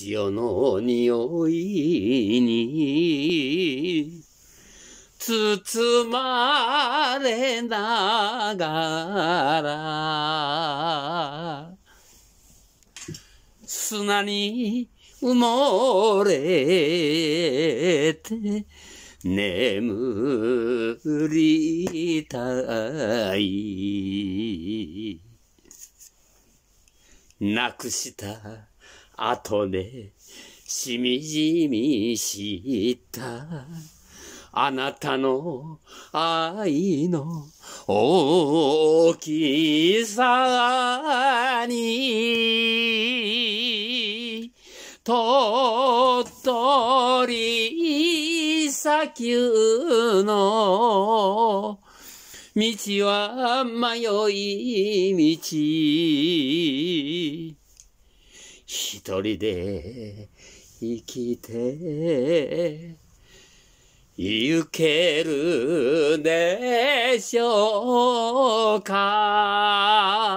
潮の匂いに包まれながら砂に埋もれて眠りたいなくしたあとね、しみじみした。あなたの愛の大きさに、鳥取砂丘の道は迷い道。一人で生きて行けるでしょうか